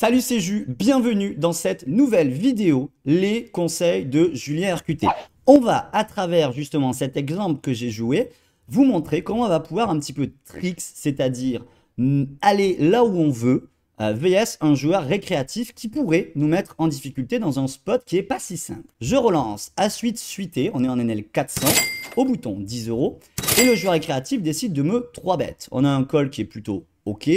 Salut, c'est Ju, bienvenue dans cette nouvelle vidéo, les conseils de Julien RQT. On va, à travers justement cet exemple que j'ai joué, vous montrer comment on va pouvoir un petit peu tricks, c'est-à-dire mm, aller là où on veut, euh, VS un joueur récréatif qui pourrait nous mettre en difficulté dans un spot qui est pas si simple. Je relance à suite suité, on est en NL 400, au bouton 10 euros, et le joueur récréatif décide de me 3 bêtes. On a un call qui est plutôt ok,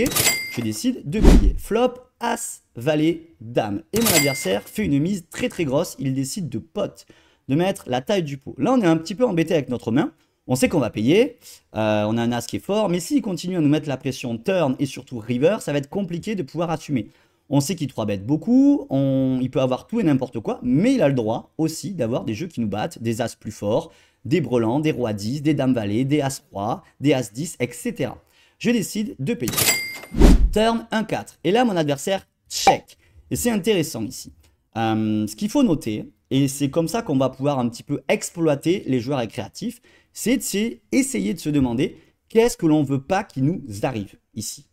je décide de payer. Flop, As, valet, dame. Et mon adversaire fait une mise très très grosse. Il décide de pote, de mettre la taille du pot. Là, on est un petit peu embêté avec notre main. On sait qu'on va payer, euh, on a un as qui est fort, mais s'il continue à nous mettre la pression turn et surtout river, ça va être compliqué de pouvoir assumer. On sait qu'il 3 bête beaucoup, il peut avoir tout et n'importe quoi, mais il a le droit aussi d'avoir des jeux qui nous battent, des as plus forts, des brelans, des rois 10, des dames valets, des as 3, des as 10, etc. Je décide de payer turn 1-4. Et là, mon adversaire check. Et c'est intéressant ici. Euh, ce qu'il faut noter, et c'est comme ça qu'on va pouvoir un petit peu exploiter les joueurs créatifs c'est essayer de se demander qu'est-ce que l'on ne veut pas qu'il nous arrive ici.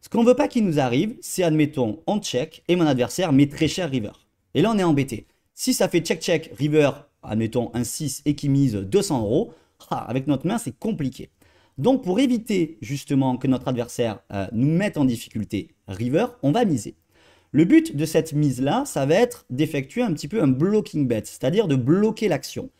Ce qu'on ne veut pas qu'il nous arrive, c'est admettons, on check et mon adversaire met très cher river. Et là, on est embêté. Si ça fait check-check river, admettons un 6 et qui mise 200 euros, ah, avec notre main, c'est compliqué. Donc pour éviter justement que notre adversaire euh, nous mette en difficulté river, on va miser. Le but de cette mise-là, ça va être d'effectuer un petit peu un blocking bet, c'est-à-dire de bloquer l'action.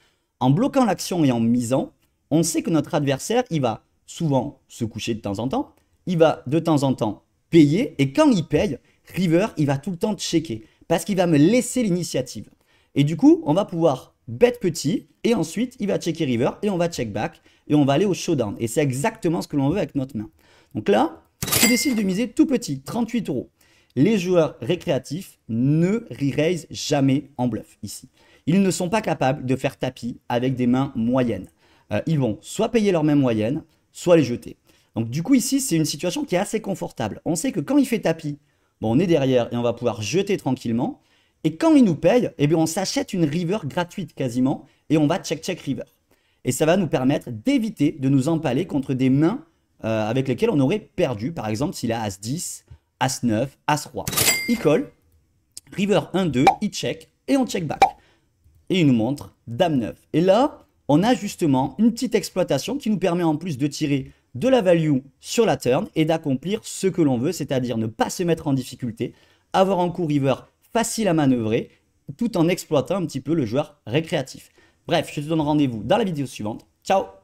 En bloquant l'action et en misant, on sait que notre adversaire, il va souvent se coucher de temps en temps, il va de temps en temps payer, et quand il paye, river, il va tout le temps checker, parce qu'il va me laisser l'initiative. Et du coup, on va pouvoir bête petit, et ensuite il va checker river, et on va check back, et on va aller au showdown. Et c'est exactement ce que l'on veut avec notre main. Donc là, je décide de miser tout petit, 38 euros. Les joueurs récréatifs ne re-raise jamais en bluff ici. Ils ne sont pas capables de faire tapis avec des mains moyennes. Euh, ils vont soit payer leur mains moyenne, soit les jeter. Donc du coup ici, c'est une situation qui est assez confortable. On sait que quand il fait tapis, on est derrière et on va pouvoir jeter tranquillement. Et quand il nous paye, eh bien, on s'achète une river gratuite quasiment et on va check-check river. Et ça va nous permettre d'éviter de nous empaler contre des mains euh, avec lesquelles on aurait perdu. Par exemple, s'il a As-10, As-9, as 3 Il colle, river 1-2, il check et on check back. Et il nous montre Dame 9. Et là, on a justement une petite exploitation qui nous permet en plus de tirer de la value sur la turn et d'accomplir ce que l'on veut, c'est-à-dire ne pas se mettre en difficulté, avoir un coup river facile à manœuvrer, tout en exploitant un petit peu le joueur récréatif. Bref, je te donne rendez-vous dans la vidéo suivante. Ciao